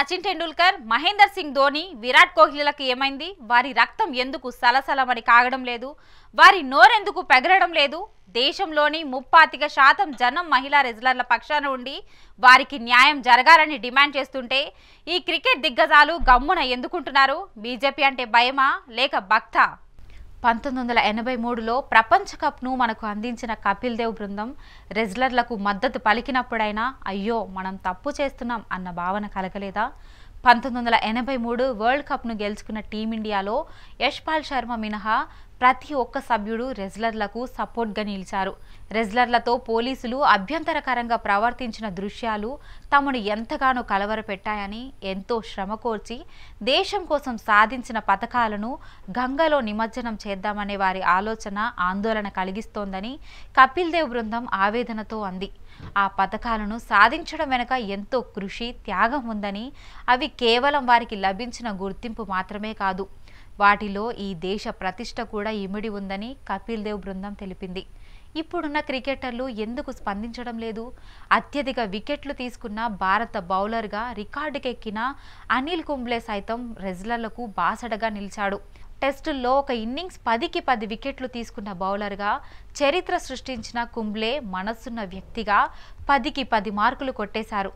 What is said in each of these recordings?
సచిన్ టెండూల్కర్ మహేందర్ సింగ్ ధోని విరాట్ కోహ్లీలకు ఏమైంది వారి రక్తం ఎందుకు సలసలమని కాగడం లేదు వారి నోరెందుకు పెగరడం లేదు దేశంలోని ముప్పాతిక శాతం జనం మహిళా రెజిలర్ల పక్షాన ఉండి వారికి న్యాయం జరగాలని డిమాండ్ చేస్తుంటే ఈ క్రికెట్ దిగ్గజాలు గమ్మున ఎందుకుంటున్నారు బీజేపీ అంటే భయమా లేక భక్తా పంతొమ్మిది వందల ఎనభై మూడులో ప్రపంచ కప్ను మనకు అందించిన కపిల్ దేవ్ బృందం రెజ్లర్లకు మద్దతు పలికినప్పుడైనా అయ్యో మనం తప్పు చేస్తున్నాం అన్న భావన కలగలేదా పంతొమ్మిది వందల ఎనభై మూడు వరల్డ్ కప్ను గెలుచుకున్న టీమిండియాలో యశ్పాల్ శర్మ మినహా ప్రతి ఒక్క సభ్యుడు రెజ్లర్లకు సపోర్ట్గా నిలిచారు రెజ్లర్లతో పోలీసులు అభ్యంతరకరంగా ప్రవర్తించిన దృశ్యాలు తమను ఎంతగానో కలవరపెట్టాయని ఎంతో శ్రమ కోర్చి దేశం కోసం సాధించిన పథకాలను గంగలో నిమజ్జనం చేద్దామనే వారి ఆలోచన ఆందోళన కలిగిస్తోందని కపిల్ దేవ్ బృందం ఆవేదనతో అంది ఆ పథకాలను సాధించడం వెనుక ఎంతో కృషి త్యాగం ఉందని అవి కేవలం వారికి లభించిన గుర్తింపు మాత్రమే కాదు వాటిలో ఈ దేశ ప్రతిష్ట కూడా ఇమిడి ఉందని కపిల్ దేవ్ బృందం తెలిపింది ఇప్పుడున్న క్రికెటర్లు ఎందుకు స్పందించడం లేదు అత్యధిక వికెట్లు తీసుకున్న భారత బౌలర్గా రికార్డుకెక్కిన అనిల్ కుంబ్లే సైతం రెజ్లర్లకు బాసడగా నిలిచాడు టెస్టుల్లో ఒక ఇన్నింగ్స్ పదికి పది వికెట్లు తీసుకున్న బౌలర్గా చరిత్ర సృష్టించిన కుంబ్లే మనస్సున్న వ్యక్తిగా పదికి పది మార్కులు కొట్టేశారు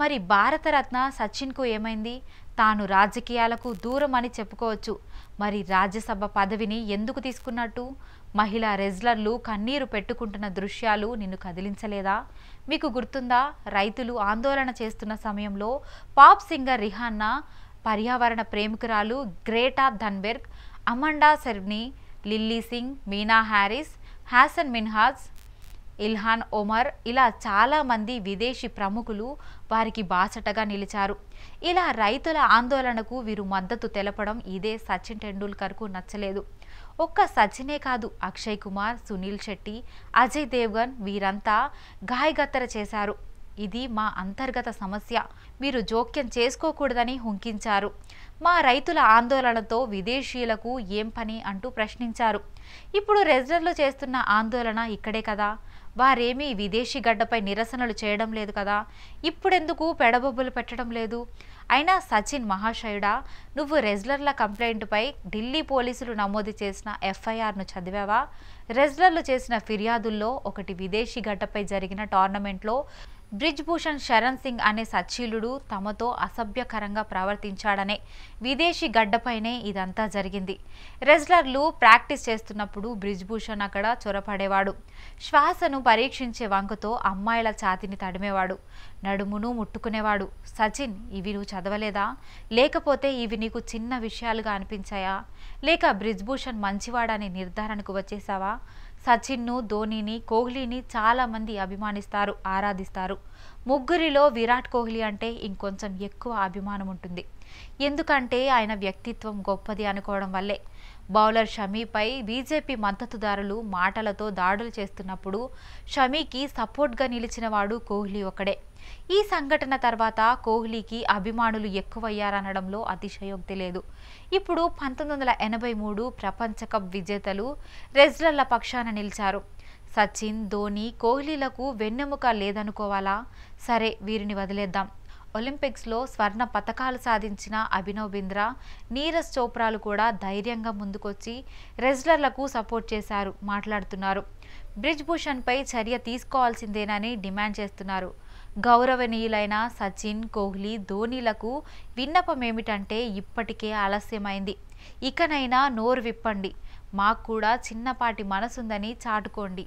మరి భారతరత్న సచిన్కు ఏమైంది తాను రాజకీయాలకు దూరం అని చెప్పుకోవచ్చు మరి రాజ్యసభ పదవిని ఎందుకు తీసుకున్నట్టు మహిళా రెజ్లర్లు కన్నీరు పెట్టుకుంటున్న దృశ్యాలు నిన్ను కదిలించలేదా మీకు గుర్తుందా రైతులు ఆందోళన చేస్తున్న సమయంలో పాప్ సింగర్ రిహాన్నా పర్యావరణ ప్రేమికురాలు Greta Thunberg Amanda Cerny Lilly Singh Meena Harris Hasan Minhaj Ilhan Omar ఇలా చాలామంది విదేశీ ప్రముఖులు వారికి బాసటగా నిలిచారు ఇలా రైతుల ఆందోళనకు వీరు మద్దతు తెలపడం ఇదే సచిన్ టెండూల్కర్కు నచ్చలేదు ఒక్క సచినే కాదు అక్షయ్ కుమార్ సునీల్ శెట్టి అజయ్ దేవ్గన్ వీరంతా గాయగత్తర చేశారు ఇది మా అంతర్గత సమస్య మీరు జోక్యం చేసుకోకూడదని హుంకించారు మా రైతుల ఆందోళనతో విదేశీయులకు ఏం పని అంటూ ప్రశ్నించారు ఇప్పుడు రెజర్లు చేస్తున్న ఆందోళన ఇక్కడే కదా వారేమీ విదేశీ గడ్డపై నిరసనలు చేయడం లేదు కదా ఇప్పుడెందుకు పెడబొబ్బులు పెట్టడం లేదు అయినా సచిన్ మహాశయుడా నువ్వు రెజ్లర్ల కంప్లైంట్పై ఢిల్లీ పోలీసులు నమోదు చేసిన ఎఫ్ఐఆర్ను చదివావా రెజ్లర్లు చేసిన ఫిర్యాదుల్లో ఒకటి విదేశీ గడ్డపై జరిగిన టోర్నమెంట్లో బ్రిజ్ భూషణ్ శరణ్ సింగ్ అనే సచీలుడు తమతో అసభ్యకరంగా ప్రవర్తించాడనే విదేశీ గడ్డపైనే ఇదంతా జరిగింది రెజ్లర్లు ప్రాక్టీస్ చేస్తున్నప్పుడు బ్రిజ్ భూషణ్ అక్కడ చొరపడేవాడు శ్వాసను పరీక్షించే వంకతో అమ్మాయిల ఛాతిని తడిమేవాడు నడుమును ముట్టుకునేవాడు సచిన్ ఇవి నువ్వు చదవలేదా లేకపోతే ఇవి నీకు చిన్న విషయాలుగా అనిపించాయా లేక బ్రిజ్భూషణ్ మంచివాడని నిర్ధారణకు వచ్చేసావా సచిన్ను ధోనీని కోహ్లీని చాలామంది అభిమానిస్తారు ఆరాధిస్తారు ముగ్గురిలో విరాట్ కోహ్లీ అంటే ఇంకొంచెం ఎక్కువ అభిమానం ఉంటుంది ఎందుకంటే ఆయన వ్యక్తిత్వం గొప్పది అనుకోవడం వల్లే బౌలర్ షమీపై బీజేపీ మద్దతుదారులు మాటలతో దాడులు చేస్తున్నప్పుడు షమీకి సపోర్ట్గా నిలిచిన వాడు కోహ్లీ ఒకడే ఈ సంఘటన తర్వాత కోహ్లీకి అభిమానులు ఎక్కువయ్యారనడంలో అతిశయోక్తి లేదు ఇప్పుడు పంతొమ్మిది వందల ఎనభై మూడు ప్రపంచ కప్ విజేతలు రెజ్లర్ల పక్షాన నిలిచారు సచిన్ ధోని కోహ్లీలకు వెన్నెముక లేదనుకోవాలా సరే వీరిని వదిలేద్దాం ఒలింపిక్స్లో స్వర్ణ పథకాలు సాధించిన అభినవ్ బింద్రా నీరజ్ చోప్రాలు కూడా ధైర్యంగా ముందుకొచ్చి రెజ్లర్లకు సపోర్ట్ చేశారు మాట్లాడుతున్నారు బ్రిజ్ భూషణ్పై చర్య తీసుకోవాల్సిందేనని డిమాండ్ చేస్తున్నారు గౌరవనీయులైన సచిన్ కోహ్లీ ధోనీలకు విన్నపం ఏమిటంటే ఇప్పటికే ఆలస్యమైంది ఇకనైనా నోరు విప్పండి మాకు కూడా చిన్నపాటి మనసుందని చాటుకోండి